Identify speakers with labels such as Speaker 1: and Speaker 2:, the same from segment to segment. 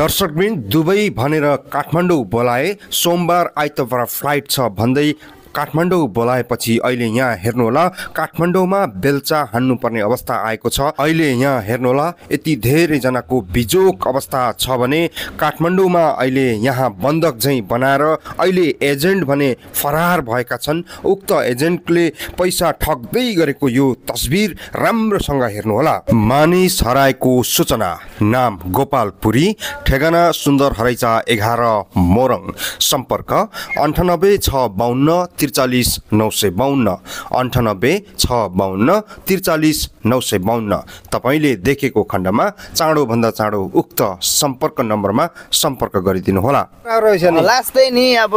Speaker 1: दर्शकबिन दुबई भनेर काठमाडौँ बोलाए सोमबार आइतबार फ्लाइट छ भन्दै काठमाडौँ बोलाएपछि अहिले यहाँ हेर्नु होला काठमाडौँमा बेलचा हान्नुपर्ने अवस्था आएको छ अहिले यहाँ हेर्नु होला यति धेरैजनाको बिजोक अवस्था छ भने काठमाडौँमा अहिले यहाँ बन्धक झैँ बनाएर अहिले एजेन्ट भने फरार भएका छन् उक्त एजेन्टले पैसा ठग्दै गरेको यो तस्बिर राम्रोसँग हेर्नु होला मानिस हराएको सूचना नाम गोपाल पुरी ठेगाना सुन्दर हरैचा एघार मोरङ सम्पर्क अन्ठानब्बे छ बाहन्न त्रिचालिस नौ सय बाहन्न अन्ठानब्बे छ बाहन्न त्रिचालिस नौ सय बाहन्न तपाईँले देखेको खण्डमा चाँडोभन्दा चाँडो उक्त सम्पर्क नम्बरमा सम्पर्क गरिदिनुहोला
Speaker 2: लास्टै नि अब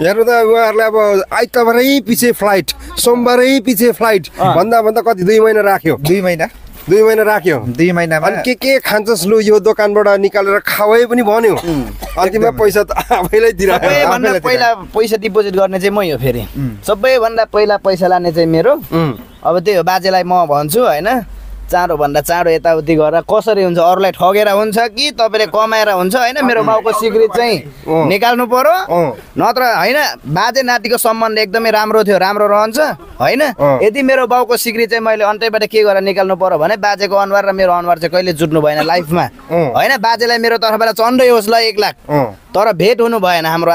Speaker 2: हेर्नु त उहाँहरूले
Speaker 1: अब आइतबारै पछि फ्लाइट सोमबारै पछि फ्लाइट भन्दा भन्दा कति दुई महिना राख्यो दुई महिना दुई महिना राख्यो दुई महिनामा अनि के के खान्छस् लु यो दोकानबाट निकालेर खावै पनि भन्यो अन्तिममा पैसा त आफैलाई दिएर पहिला पैसा डिपोजिट गर्ने
Speaker 2: चाहिँ म हो फेरि सबैभन्दा पहिला पैसा लाने चाहिँ मेरो अब त्यही हो बाजेलाई म भन्छु होइन चाँडोभन्दा चाँडो यताउति गरेर कसरी हुन्छ अरूलाई ठगेर हुन्छ कि तपाईँले कमाएर हुन्छ होइन मेरो बाउको सिक्रेट चाहिँ निकाल्नु पर्यो नत्र होइन बाजे नातिको सम्बन्ध एकदमै राम्रो थियो राम्रो रहन्छ होइन यदि मेरो बाउको सिक्रेट चाहिँ मैले अन्तैबाट के गरेर निकाल्नु पर्यो भने बाजेको अनुहार र मेरो अनुहार चाहिँ कहिले जुट्नु भएन लाइफमा होइन बाजेलाई मेरो तर्फबाट चन्डै होस् ल एक लाख तर भेट हुनु भएन हाम्रो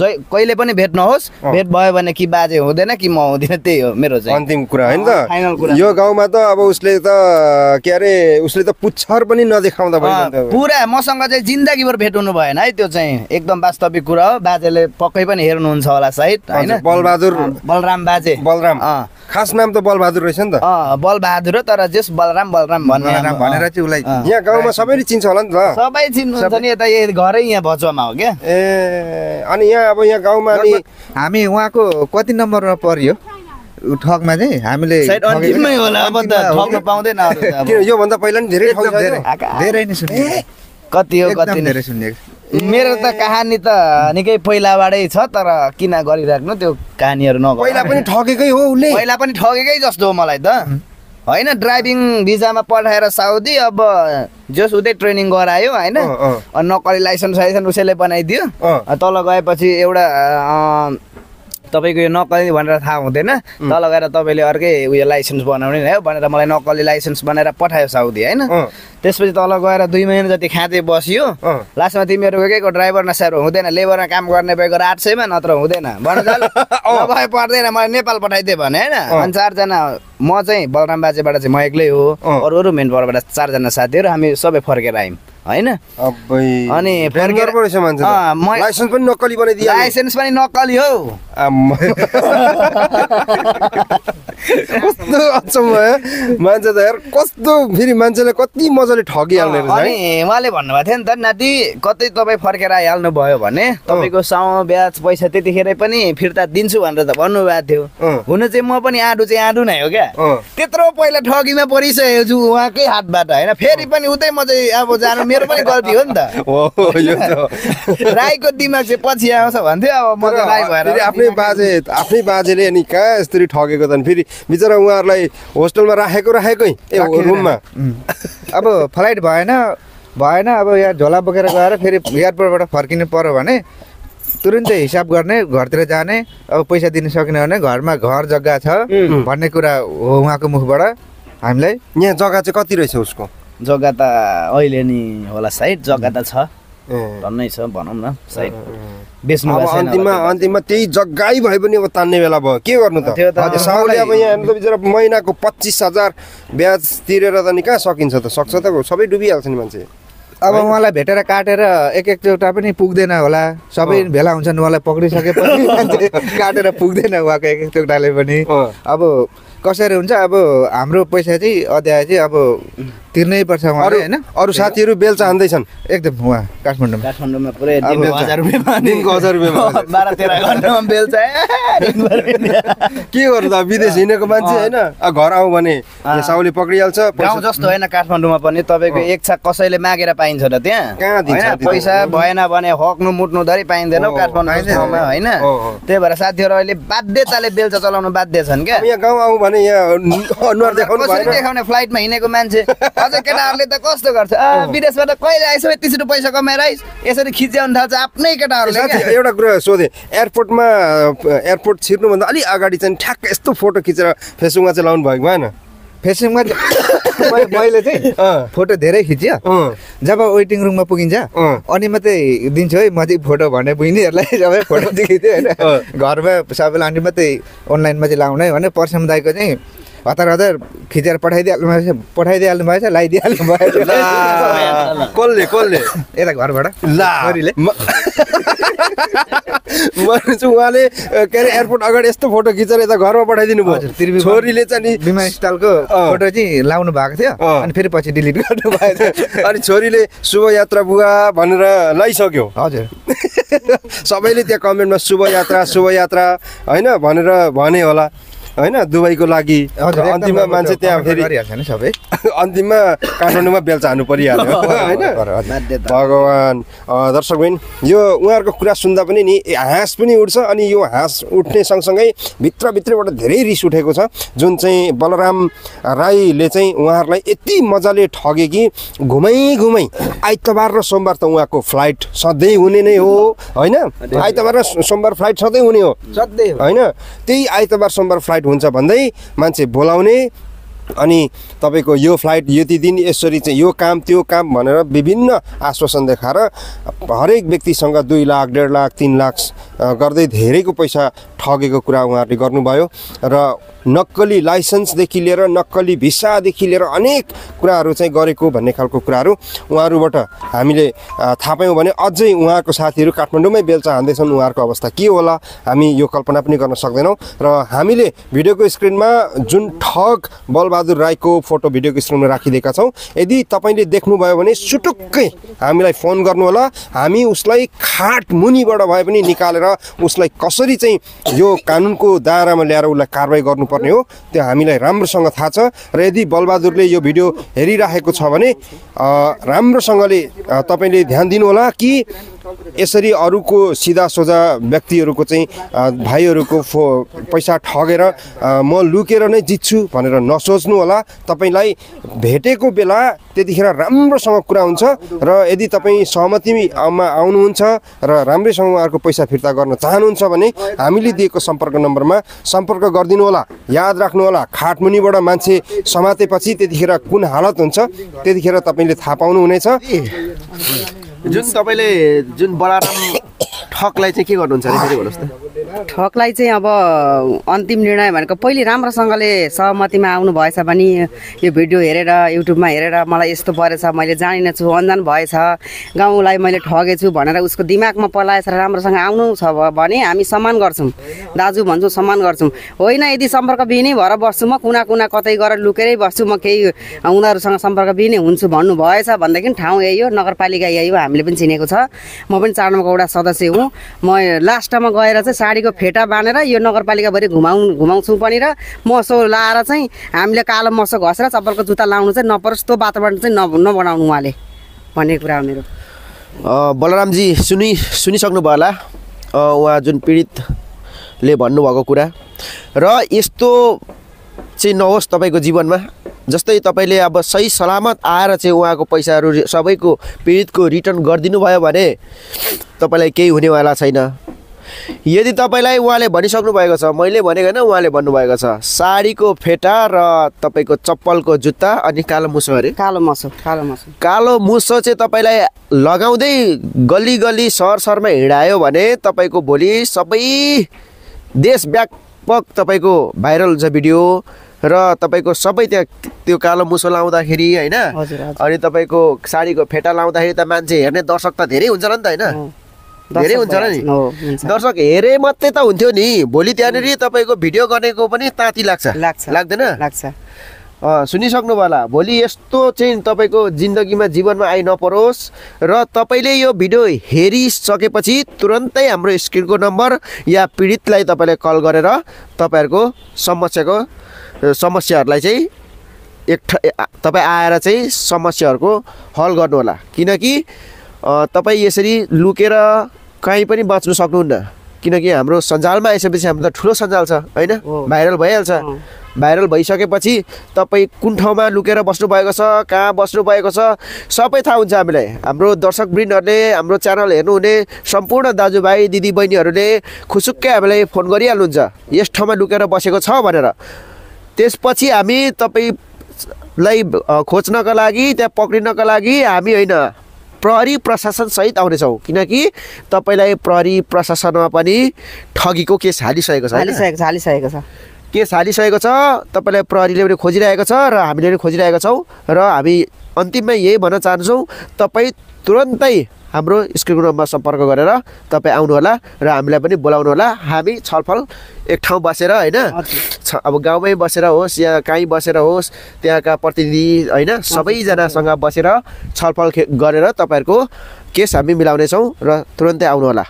Speaker 2: जै कहिले पनि भेट नहोस् भेट भयो भने कि बाजे हुँदैन कि म हुँदिनँ त्यही हो मेरो चाहिँ अन्तिम कुरा होइन त यो गाउँमा त अब
Speaker 1: उसले त के अरे उसले त पुच्छर पनि नदेखाउँदा भयो पुरा
Speaker 2: मसँग चाहिँ जिन्दगीभर भेट हुनु भएन है त्यो चाहिँ एकदम वास्तविक कुरा हो बाजेले पक्कै पनि हेर्नुहुन्छ होला सायद होइन बलबहादुर बलराम बाजे बलराम खास नाम त बलबहादुर रहेछ नि त बलबहादुर हो तर जेस बलराम बलराम भन्ने भनेर चाहिँ
Speaker 3: उसलाई यहाँ गाउँमा सबैले
Speaker 2: चिन्छ होला नि त सबै चिन्नुहुन्छ नि यता यही घरै यहाँ भचुवामा हो क्या ए अनि यहाँ अब यहाँ गाउँमा हामी हामी
Speaker 3: उहाँको कति नम्बरमा पर्यो ठगमा चाहिँ हामीले
Speaker 1: योभन्दा पहिला नि धेरै धेरै
Speaker 2: नै सुने कति हो कति धेरै सुनिएको मेरो त कहानी त निकै पहिलाबाटै छ तर किन गरिराख्नु त्यो कहानीहरू नगर पहिला पनि ठगेकै हो उसले पहिला पनि ठगेकै जस्तो हो मलाई त होइन ड्राइभिङ भिजामा पठाएर साउदी अब जोस उतै ट्रेनिङ गरायो होइन नक्कली लाइसेन्स साइसेन्स उसैले बनाइदियो तल गएपछि एउटा तपाईँको यो नक्कली भनेर थाहा हुँदैन तल गएर तपाईँले अर्कै उयो लाइसेन्स बनाउने हो भनेर मलाई नक्कली लाइसेन्स बनाएर पठायो साउदी होइन त्यसपछि तल गएर दुई महिना जति खाँदै बसियो लास्टमा तिमीहरू एकैको ड्राइभर नसाह्रो हुँदैन लेबरमा काम गर्ने भएको आठ सयमा नत्र हुँदैन भए पर्दैन मलाई नेपाल पठाइदियो भने होइन अनि चारजना म चाहिँ बलराम बाजेबाट चाहिँ म एक्लै हो अरू अरू मेन चारजना साथीहरू हामी सबै फर्केर आयौँ होइन अनि फर्केर लाइसेन्स
Speaker 1: पनि नक्कली बनाइदियो लाइसेन्स
Speaker 2: पनि नक्कली हो
Speaker 1: कस्तो अचम्म मान्छे त हेर कस्तो फेरि मान्छेले कति मजाले ठगिहाल्ने अनि
Speaker 2: उहाँले भन्नुभएको थियो नि त नाति कतै तपाईँ फर्केर आइहाल्नु भयो भने तपाईँको साउ ब्याज पैसा त्यतिखेरै पनि फिर्ता दिन्छु भनेर त भन्नुभएको थियो हुन चाहिँ म पनि आँडु चाहिँ आँडु नै हो क्या त्यत्रो पहिला ठगीमा परिसकेको छु उहाँकै हातबाट होइन फेरि पनि उतै म चाहिँ अब जानु मेरो पनि गल्ती हो नि त हो यो राईको दिमाग चाहिँ पछि आउँछ भन्थ्यो अब म त राई भएर आफ्नै बाजे
Speaker 1: आफ्नै बाजेले अनि कहाँ यसरी ठगेको त फेरि बिचरा उहाँहरूलाई होस्टेलमा राखेको
Speaker 3: राखेकै रुममा अब फ्लाइट भएन भएन अब यहाँ झोला बोकेर गएर फेरि एयरपोर्टबाट फर्किनु पर्यो भने तुरुन्तै हिसाब गर्ने घरतिर जाने अब पैसा दिनु सकेन भने घरमा घर जग्गा छ भन्ने कुरा हो उहाँको मुखबाट हामीलाई
Speaker 2: यहाँ जग्गा चाहिँ कति रहेछ उसको जग्गा त अहिले नि होला साइड जग्गा त छ भन्नै छ भनौँ न सायद बेच्नु अन्तिममा
Speaker 1: अन्तिममा त्यही जग्गै भए पनि अब तान्ने बेला भयो के गर्नु त साउले अब यहाँ बिचरा महिनाको पच्चिस हजार ब्याज तिरेर त नि कहाँ सकिन्छ त सक्छ त सबै डुबिहाल्छ नि मान्छे
Speaker 3: अब उहाँलाई भेटेर काटेर एक एकचोटा पनि पुग्दैन होला सबै भेला हुन्छन् उहाँलाई पक्रिसकेपछि काटेर पुग्दैन उहाँको एक एकचोटाले पनि अब कसरी हुन्छ अब हाम्रो पैसा चाहिँ अध्याय चाहिँ अब तिर्नै पर्छ उहाँले होइन अरू साथीहरू बेल चाहँदैछन् एकदम उहाँ काठमाडौँमा काठमाडौँमा पुरै दिनको हजार रुपियाँमा बाह्र तेह्र घन्टामा
Speaker 2: बेल
Speaker 1: के गर्नु त विदेश हिँडेको मान्छे होइन घर आऊ भने साउले
Speaker 2: पक्रिहाल्छ गाउँ जस्तो होइन काठमाडौँमा पनि तपाईँको एक छाक कसैले मागेर पाइन्छ र त्यहाँ कहाँ पैसा भएन भने हक्नु मुट्नु धरि पाइँदैन काठमाडौँ होइन त्यही भएर साथीहरू अहिले बाध्यताले बेलचा चलाउनु बाध्य छन् क्या यहाँ गाउँ आउँ भने यहाँ अनुहार देखाउनु भएन देखाउने फ्लाइटमा हिँडेको मान्छे अझ केटाहरूले त कस्तो गर्छ विदेशबाट कहिले यति छिटो पैसा कमाएर आइस यसरी खिच्याउनु थाल्छ आफ्नै केटाहरूले
Speaker 1: एउटा कुरा सोधेँ एयरपोर्टमा एयरपोर्ट छिर्नुभन्दा अलिक अगाडि चाहिँ ठ्याक्क यस्तो फोटो खिचेर फेसबुकमा चाहिँ लाउनु भएको भएन फेसबुकमा
Speaker 3: मैले चाहिँ फोटो धेरै खिच्यो जब वेटिङ रुममा पुगिन्छ अनि मात्रै दिन्छु है म चाहिँ फोटो भने बहिनीहरूलाई सबै फोटो देखिदियो होइन घरमा सबैलाई अनि मात्रै अनलाइनमा चाहिँ लाउनै भने पर्सम दाईको चाहिँ हतार हतार खिचेर पठाइदिइहाल्नु भएछ पठाइदिइहाल्नु भएछ लगाइदिइहाल्नु भएछ कसले कसले यता घरबाट लाले उहाँले के अरे एयरपोर्ट अगाडि यस्तो फोटो खिचेर यता घरमा पठाइदिनु भयो छोरीले चाहिँ नि बिमा स्टाइलको फोटो चाहिँ लाउनु भएको थियो अनि फेरि पछि डिलिट गर्नु
Speaker 1: थियो अनि छोरीले शुभयात्रा बुवा भनेर लगाइसक्यो हजुर सबैले त्यहाँ कमेन्टमा शुभयात्रा शुभयात्रा होइन भनेर भने होला होइन दुबईको लागि अन्तिममा मान्छे त्यहाँ फेरि सबै अन्तिममा काठमाडौँमा बेल चाहनु परिहाल्यो होइन भगवान् दर्शक बहिनी यो उहाँहरूको कुरा सुन्दा पनि नि हाँस पनि उठ्छ अनि यो हाँस उठ्ने सँगसँगै भित्रभित्रबाट धेरै रिस उठेको छ जुन चाहिँ बलराम राईले चाहिँ उहाँहरूलाई यति मजाले ठगे कि घुमै घुमै आइतबार र सोमबार त उहाँको फ्लाइट सधैँ हुने नै हो होइन आइतबार र सोमबार फ्लाइट सधैँ हुने हो सधैँ होइन त्यही आइतबार सोमबार फ्लाइट फ्लाइट हुन्छ भन्दै मान्छे बोलाउने अनि तपाईँको यो फ्लाइट यति दिन यसरी चाहिँ यो काम त्यो काम भनेर विभिन्न आश्वासन देखाएर हरेक व्यक्तिसँग दुई लाख डेढ लाख तिन लाख गर्दै धेरैको पैसा ठगेको कुरा उहाँहरूले गर्नुभयो र नक्कली लाइसेन्सदेखि लिएर नक्कली भिसादेखि लिएर अनेक कुराहरू चाहिँ गरेको भन्ने खालको कुराहरू उहाँहरूबाट हामीले थाहा पायौँ भने अझै उहाँको साथीहरू काठमाडौँमै बेलचा हान्दैछन् उहाँहरूको अवस्था के होला हामी यो कल्पना पनि गर्न सक्दैनौँ र हामीले भिडियोको स्क्रिनमा जुन ठग बलबहादुर राईको फोटो भिडियोको स्क्रिनमा राखिदिएका छौँ यदि तपाईँले देख्नुभयो भने सुटुक्कै हामीलाई फोन गर्नुहोला हामी उसलाई खाट मुनिबाट भए पनि निकालेर उसलाई कसरी चाहिँ यो कानुनको दायरामा ल्याएर उसलाई कारवाही गर्नु गर्नुपर्ने हो त्यो हामीलाई राम्रोसँग थाहा छ र यदि बलबहादुरले यो भिडियो हेरिराखेको छ भने राम्रोसँगले तपाईँले ध्यान दिनुहोला कि यसरी अरूको सिधा सोझा व्यक्तिहरूको चाहिँ भाइहरूको फो पैसा ठगेर म लुकेर नै जित्छु भनेर नसोच्नु होला तपाईँलाई भेटेको बेला त्यतिखेर राम्रोसँग कुरा हुन्छ र यदि तपाईँ सहमतिमा आउनुहुन्छ र राम्रैसँग उहाँहरूको पैसा फिर्ता गर्न चाहनुहुन्छ भने हामीले दिएको सम्पर्क नम्बरमा सम्पर्क गरिदिनु होला याद राख्नु होला खाटमुनिबाट मान्छे समातेपछि त्यतिखेर कुन हालत हुन्छ त्यतिखेर तपाईँले थाहा पाउनुहुनेछ
Speaker 4: जुन तपाईँले जुन बड़ा ठकलाई चाहिँ के गर्नुहुन्छ फेरि भन्नुहोस् त
Speaker 5: ठगलाई चाहिँ अब अन्तिम निर्णय भनेको पहिले राम्रोसँगले सहमतिमा आउनु भएछ भने यो भिडियो हेरेर युट्युबमा हेरेर मलाई यस्तो परेछ मैले जानिन छु अन्जान भएछ गाउँलाई मैले ठगेछु भनेर उसको दिमागमा पलाएछ राम्रोसँग आउनु छ भने हामी सम्मान गर्छौँ दाजु भन्छौँ सम्मान गर्छौँ होइन यदि सम्पर्क बिहिनै भएर बस्छु म कुना कुना कतै गएर लुकेरै बस्छु म केही उनीहरूसँग सम्पर्क बिहिनै हुन्छु भन्नु भएछ भनेदेखि ठाउँ यही हो नगरपालिका यही हो हामीले पनि चिनेको छ म पनि चाडमाको एउटा सदस्य हुँ म लास्टमा गएर चाहिँ साडी नगरपालिकाभरिको फेटा बाँधेर यो नगरपालिकाभरि घुमाउ घुमाउँछौँ पनि र मसो लाएर चाहिँ हामीले कालो मसो घसेर चप्पलको जुत्ता लाउनु चाहिँ नपरोस् त्यो वातावरण चाहिँ न नबनाउनु उहाँले भन्ने कुरा हो
Speaker 3: मेरो
Speaker 4: बलरामजी सुनि सुनिसक्नुभयो होला उहाँ जुन पीडितले भन्नुभएको कुरा र यस्तो चाहिँ नहोस् तपाईँको जीवनमा जस्तै तपाईँले अब सही सलामत आएर चाहिँ उहाँको पैसाहरू सबैको पीडितको रिटर्न गरिदिनु भयो भने तपाईँलाई केही हुनेवाला छैन यदि तपाईँलाई उहाँले भनिसक्नु भएको छ मैले भनेको होइन उहाँले भन्नुभएको छ साडीको फेटा र तपाईँको चप्पलको जुत्ता अनि कालो मुसो अरे कालो मुसो कालो मुसो कालो मुसो चाहिँ तपाईँलाई लगाउँदै गल्ली गली सहरमा हिँडायो भने तपाईँको भोलि सबै देश व्यापक तपाईँको भाइरल हुन्छ भिडियो र तपाईँको सबै त्यहाँ त्यो कालो मुसो लाउँदाखेरि होइन अनि तपाईँको साडीको फेटा लाउँदाखेरि त मान्छे हेर्ने दर्शक त धेरै हुन्छ नि त होइन धेरै हुन्छ होला नि दर्शक हेरे मात्रै त हुन्थ्यो नि भोलि त्यहाँनिर तपाईँको भिडियो गरेको पनि ताती लाग्छ लाग्दैन लाग्छ सुनिसक्नु होला भोलि यस्तो चाहिँ तपाईँको जिन्दगीमा जीवनमा आइ नपरोस् र तपाईँले यो भिडियो हेरिसकेपछि तुरन्तै हाम्रो स्क्रिनको नम्बर या पीडितलाई तपाईँले कल गरेर तपाईँहरूको समस्याको समस्याहरूलाई चाहिँ एक तपाईँ आएर चाहिँ समस्याहरूको हल गर्नुहोला किनकि तपाईँ यसरी लुकेर कहीँ पनि बाँच्नु सक्नुहुन्न किनकि हाम्रो सञ्जालमा आइसकेपछि हाम्रो त ठुलो सञ्जाल छ होइन भाइरल भइहाल्छ भाइरल भइसकेपछि तपाईँ कुन ठाउँमा लुकेर बस्नुभएको छ कहाँ बस्नुभएको छ सबै थाहा हुन्छ हामीलाई हाम्रो दर्शकवृन्दहरूले हाम्रो च्यानल हेर्नुहुने सम्पूर्ण दाजुभाइ दिदीबहिनीहरूले खुसुक्कै हामीलाई फोन गरिहाल्नुहुन्छ यस ठाउँमा लुकेर बसेको छ भनेर त्यसपछि हामी तपाईँलाई खोज्नका लागि त्यहाँ पक्रिनका लागि हामी होइन प्रहरी प्रशासनसहित आउनेछौँ किनकि तपाईँलाई प्रहरी प्रशासनमा पनि ठगीको केस हालिसकेको छ हालिसकेको
Speaker 5: छ हालिसकेको छ
Speaker 4: केस हालिसकेको छ तपाईँलाई प्रहरीले पनि खोजिरहेको छ र हामीले पनि खोजिरहेको छौँ र हामी अन्तिममा यही भन्न चाहन्छौँ तपाईँ तुरन्तै हाम्रो स्क्रिनको नम्बरमा सम्पर्क गरेर तपाईँ आउनुहोला र हामीलाई पनि बोलाउनुहोला हामी छलफल एक ठाउँ बसेर होइन अब गाउँमै बसेर होस् या कहीँ बसेर होस् त्यहाँका प्रतिनिधि होइन सबैजनासँग बसेर छलफल गरेर तपाईँहरूको केस हामी
Speaker 5: मिलाउनेछौँ र तुरन्तै आउनुहोला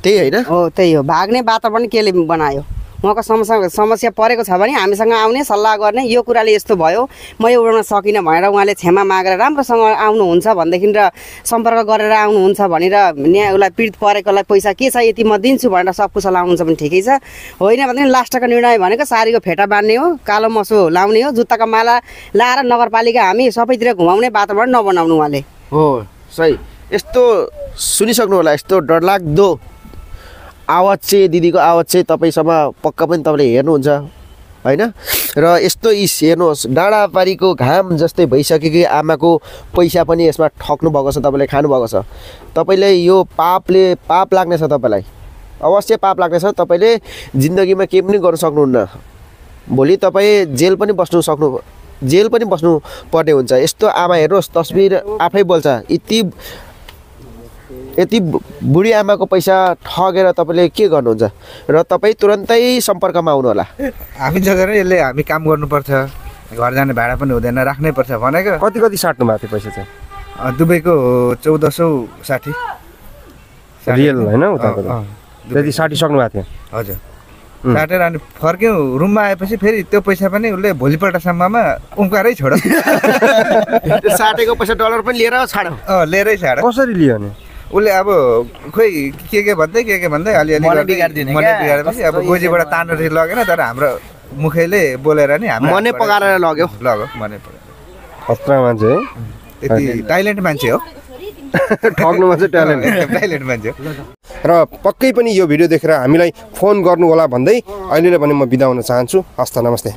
Speaker 5: त्यही होइन हो त्यही हो भाग्ने वातावरण केले बनायो उहाँको समस्या समस्या परेको छ भने हामीसँग आउने सल्लाह गर्ने यो कुराले यस्तो भयो म यो उडाउन सकिनँ भनेर उहाँले क्षमा मागेर राम्रोसँग आउनुहुन्छ भनेदेखि र सम्पर्क गरेर आउनुहुन्छ भनेर न्याय उसलाई पीडित परेकोलाई पैसा के छ यति म दिन्छु भनेर सब कुछ लाउनुहुन्छ भने ठिकै छ होइन भनेदेखि लास्टको निर्णय भनेको सारीको फेटा बाँध्ने हो कालो मसो लाउने हो जुत्ताको माला लाएर नगरपालिका हामी सबैतिर घुमाउने वातावरण नबनाउनु उहाँले
Speaker 4: हो सही यस्तो सुनिसक्नु होला यस्तो डरलाग्दो आवाज चाहिँ दिदीको आवाज चाहिँ तपाईँसम्म पक्का पनि तपाईँले हेर्नुहुन्छ होइन र यस्तो इस हेर्नुहोस् पारीको घाम जस्तै भइसकेकै आमाको पैसा पनि यसमा ठक्नु भएको छ तपाईँले खानुभएको छ तपाईँले यो पापले पाप लाग्नेछ तपाईँलाई अवश्य पाप लाग्नेछ तपाईँले जिन्दगीमा केही पनि गर्नु सक्नुहुन्न भोलि तपाईँ जेल पनि बस्नु सक्नु जेल पनि बस्नु पर्ने हुन्छ यस्तो आमा हेर्नुहोस् तस्बिर आफै बोल्छ यति यति बुढी आमाको पैसा ठगेर तपाईँले के गर्नुहुन्छ र तपाईँ तुरन्तै सम्पर्कमा आउनुहोला
Speaker 3: हामी जगेर यसले हामी काम गर्नुपर्छ घर जाने भाडा पनि हुँदैन राख्नै पर्छ भनेको कति कति साट्नु भएको थियो पैसा चाहिँ दुबईको चौध सौ साठी
Speaker 1: रियल होइन त्यति साटिसक्नु भएको थियो
Speaker 3: हजुर साटेर अनि फर्क्यौँ रुममा आएपछि फेरि त्यो पैसा पनि उसले भोलिपल्टसम्ममा उम्कारै छोड
Speaker 4: साटेको पैसा डलर पनि लिएर
Speaker 3: छाडौँ लिएरै छाड कसरी लियो भने उसले अब खोइ के के भन्दै के के भन्दै अलिअलि बिगाएपछि अब गोजीबाट तान्नु लगेन तर हाम्रो मुखैले बोलेर नि हाम्रो मनै पकाएर लग्यो लग्यो मनै
Speaker 1: पकाएर मान्छे है त्यति ट्यालेन्ट मान्छे हो ठग्नुमा चाहिँ ट्यालेन्ट ट्यालेन्ट मान्छे र पक्कै पनि यो भिडियो देखेर हामीलाई फोन गर्नु होला भन्दै अहिले नै भने म बिदा हुन चाहन्छु हस्त नमस्ते